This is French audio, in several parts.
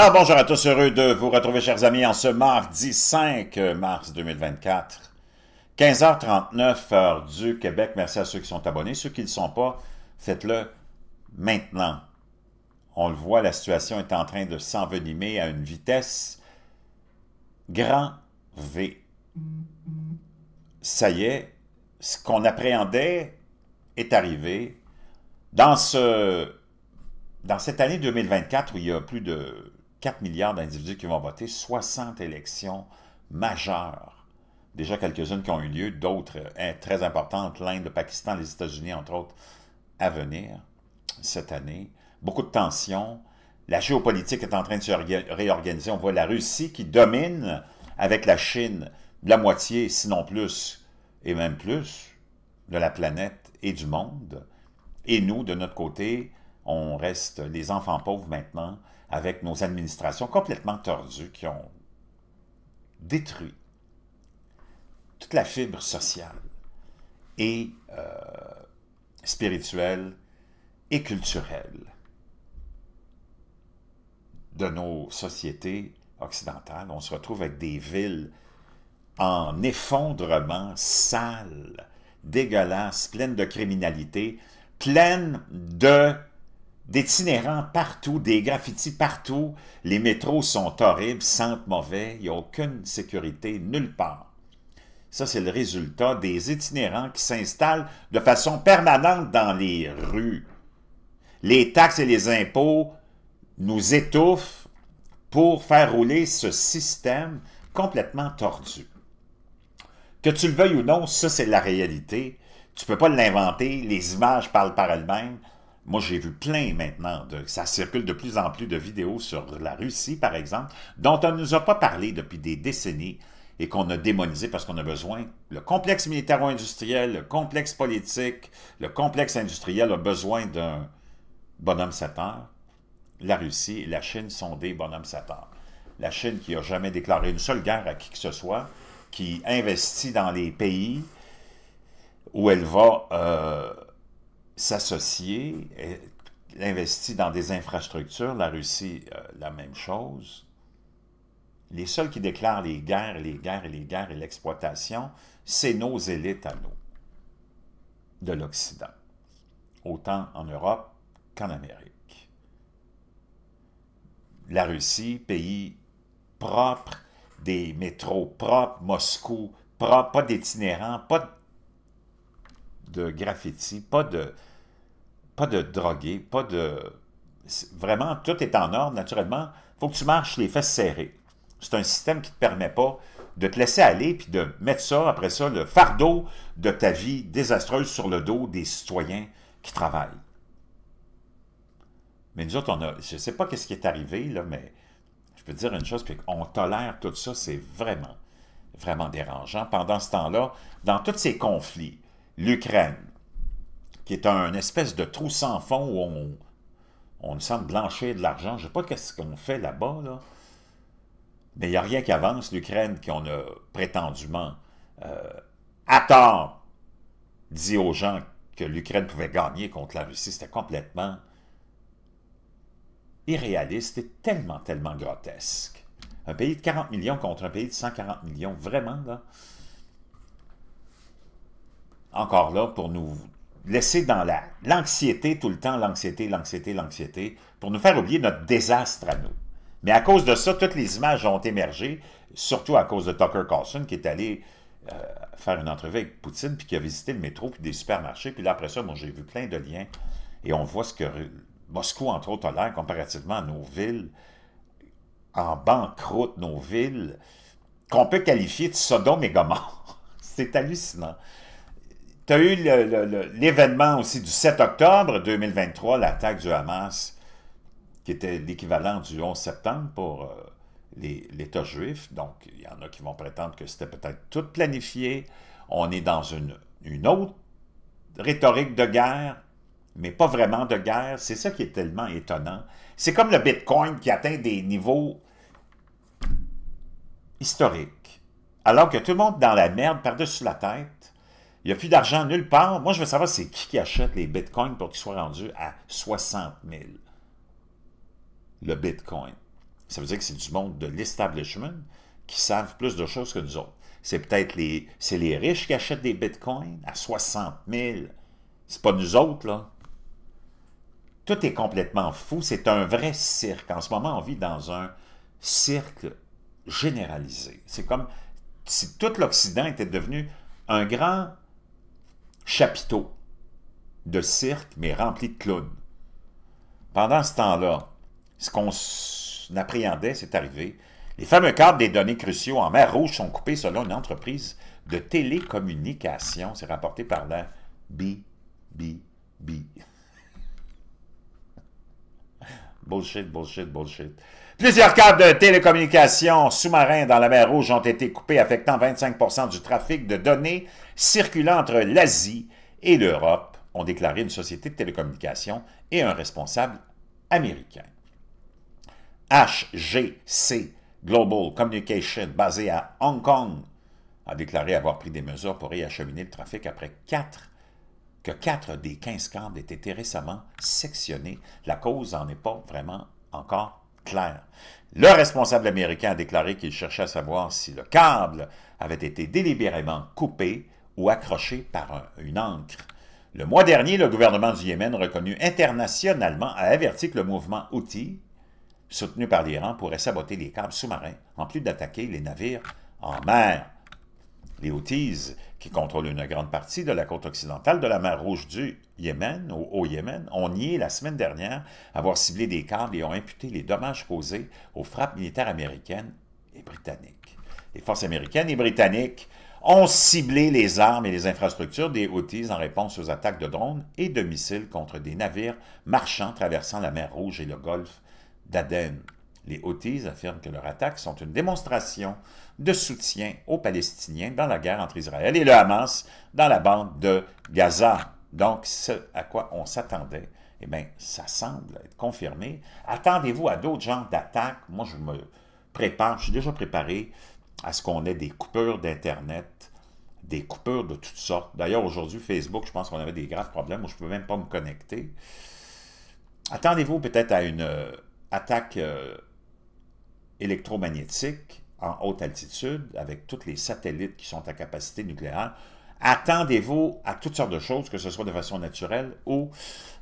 Alors bonjour à tous, heureux de vous retrouver chers amis en ce mardi 5 euh, mars 2024, 15h39 heure du Québec. Merci à ceux qui sont abonnés. Ceux qui ne le sont pas, faites-le maintenant. On le voit, la situation est en train de s'envenimer à une vitesse grand V. Ça y est, ce qu'on appréhendait est arrivé. Dans, ce, dans cette année 2024 où il y a plus de 4 milliards d'individus qui vont voter, 60 élections majeures. Déjà quelques-unes qui ont eu lieu, d'autres hein, très importantes, l'Inde, le Pakistan, les États-Unis, entre autres, à venir cette année. Beaucoup de tensions. La géopolitique est en train de se réorganiser. On voit la Russie qui domine avec la Chine la moitié, sinon plus, et même plus, de la planète et du monde. Et nous, de notre côté, on reste les enfants pauvres maintenant avec nos administrations complètement tordues qui ont détruit toute la fibre sociale et euh, spirituelle et culturelle de nos sociétés occidentales. On se retrouve avec des villes en effondrement sales, dégueulasses, pleines de criminalité, pleines de d'itinérants partout, des graffitis partout. Les métros sont horribles, sentent mauvais, il n'y a aucune sécurité nulle part. Ça, c'est le résultat des itinérants qui s'installent de façon permanente dans les rues. Les taxes et les impôts nous étouffent pour faire rouler ce système complètement tordu. Que tu le veuilles ou non, ça, c'est la réalité. Tu ne peux pas l'inventer, les images parlent par elles-mêmes. Moi, j'ai vu plein maintenant, de, ça circule de plus en plus de vidéos sur la Russie, par exemple, dont on ne nous a pas parlé depuis des décennies et qu'on a démonisé parce qu'on a besoin. Le complexe militaro-industriel, le complexe politique, le complexe industriel a besoin d'un bonhomme satan. La Russie et la Chine sont des bonhommes satan La Chine qui n'a jamais déclaré une seule guerre à qui que ce soit, qui investit dans les pays où elle va... Euh, s'associer, investir dans des infrastructures, la Russie, euh, la même chose. Les seuls qui déclarent les guerres, les guerres et les guerres et l'exploitation, c'est nos élites à nous, de l'Occident, autant en Europe qu'en Amérique. La Russie, pays propre, des métros propres, Moscou propre, pas d'itinérants, pas de de graffiti, pas de, pas de droguer, pas de... Vraiment, tout est en ordre, naturellement. Il faut que tu marches les fesses serrées. C'est un système qui ne te permet pas de te laisser aller puis de mettre ça, après ça, le fardeau de ta vie désastreuse sur le dos des citoyens qui travaillent. Mais nous autres, on a, je ne sais pas ce qui est arrivé, là, mais je peux dire une chose, puis on tolère tout ça, c'est vraiment, vraiment dérangeant. Pendant ce temps-là, dans tous ces conflits, l'Ukraine, qui est un espèce de trou sans fond où on, on semble blanchir de l'argent. Je ne sais pas qu'est-ce qu'on fait là-bas, là. Mais il n'y a rien qui avance. L'Ukraine, qu'on a prétendument, euh, à tort, dit aux gens que l'Ukraine pouvait gagner contre la Russie, c'était complètement irréaliste et tellement, tellement grotesque. Un pays de 40 millions contre un pays de 140 millions, vraiment, là encore là pour nous laisser dans l'anxiété tout le temps, l'anxiété, l'anxiété, l'anxiété, pour nous faire oublier notre désastre à nous. Mais à cause de ça, toutes les images ont émergé, surtout à cause de Tucker Carlson qui est allé euh, faire une entrevue avec Poutine, puis qui a visité le métro, puis des supermarchés. Puis là, après ça, moi, j'ai vu plein de liens. Et on voit ce que Moscou, entre autres, a l'air comparativement à nos villes en banqueroute, nos villes qu'on peut qualifier de Sodome et C'est hallucinant tu as eu l'événement aussi du 7 octobre 2023, l'attaque du Hamas, qui était l'équivalent du 11 septembre pour euh, l'État juif. Donc, il y en a qui vont prétendre que c'était peut-être tout planifié. On est dans une, autre rhétorique de guerre, mais pas vraiment de guerre. C'est ça qui est tellement étonnant. C'est comme le Bitcoin qui atteint des niveaux historiques. Alors que tout le monde est dans la merde, par-dessus la tête, il n'y a plus d'argent nulle part. Moi, je veux savoir c'est qui qui achète les bitcoins pour qu'ils soient rendus à 60 000. Le bitcoin. Ça veut dire que c'est du monde de l'establishment qui savent plus de choses que nous autres. C'est peut-être les, c'est les riches qui achètent des bitcoins à 60 000. C'est pas nous autres, là. Tout est complètement fou. C'est un vrai cirque. En ce moment, on vit dans un cirque généralisé. C'est comme si tout l'Occident était devenu un grand chapiteaux de cirque, mais rempli de clowns. Pendant ce temps-là, ce qu'on appréhendait, c'est arrivé. Les fameux cadres des données cruciaux en mer Rouge sont coupés selon une entreprise de télécommunications. C'est rapporté par la B. bullshit, bullshit, bullshit. Plusieurs câbles de télécommunications sous-marins dans la mer Rouge ont été coupés, affectant 25 du trafic de données circulant entre l'Asie et l'Europe, ont déclaré une société de télécommunications et un responsable américain. HGC Global Communication, basée à Hong Kong, a déclaré avoir pris des mesures pour y acheminer le trafic après que quatre des 15 câbles aient été récemment sectionnés. La cause n'en est pas vraiment encore clair. Le responsable américain a déclaré qu'il cherchait à savoir si le câble avait été délibérément coupé ou accroché par une ancre. Le mois dernier, le gouvernement du Yémen, reconnu internationalement, a averti que le mouvement Houthi, soutenu par l'Iran, pourrait saboter les câbles sous-marins, en plus d'attaquer les navires en mer. Les Houthis, qui contrôlent une grande partie de la côte occidentale de la mer Rouge du Yémen, au, haut Yémen, ont nié la semaine dernière avoir ciblé des câbles et ont imputé les dommages causés aux frappes militaires américaines et britanniques. Les forces américaines et britanniques ont ciblé les armes et les infrastructures des Houthis en réponse aux attaques de drones et de missiles contre des navires marchands traversant la mer Rouge et le golfe d'Aden les Houthis affirment que leurs attaques sont une démonstration de soutien aux Palestiniens dans la guerre entre Israël et le Hamas dans la bande de Gaza. Donc, ce à quoi on s'attendait, eh bien, ça semble être confirmé. Attendez-vous à d'autres genres d'attaques. Moi, je me prépare, je suis déjà préparé à ce qu'on ait des coupures d'Internet, des coupures de toutes sortes. D'ailleurs, aujourd'hui, Facebook, je pense qu'on avait des graves problèmes où je ne pouvais même pas me connecter. Attendez-vous peut-être à une euh, attaque euh, électromagnétique en haute altitude, avec tous les satellites qui sont à capacité nucléaire, attendez-vous à toutes sortes de choses, que ce soit de façon naturelle ou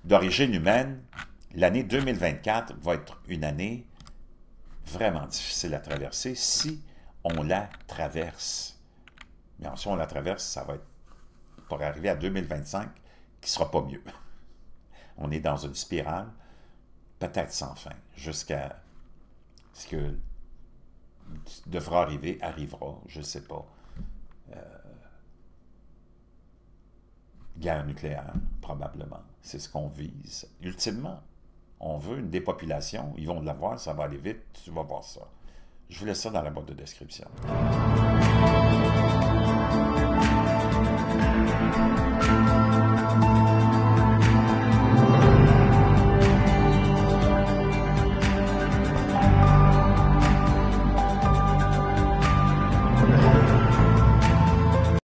d'origine humaine. L'année 2024 va être une année vraiment difficile à traverser si on la traverse. Mais si on la traverse, ça va être pour arriver à 2025 qui sera pas mieux. On est dans une spirale peut-être sans fin jusqu'à ce que devra arriver, arrivera, je ne sais pas. Euh, guerre nucléaire, probablement. C'est ce qu'on vise. Ultimement, on veut une dépopulation. Ils vont de la voir, ça va aller vite, tu vas voir ça. Je vous laisse ça dans la boîte de description.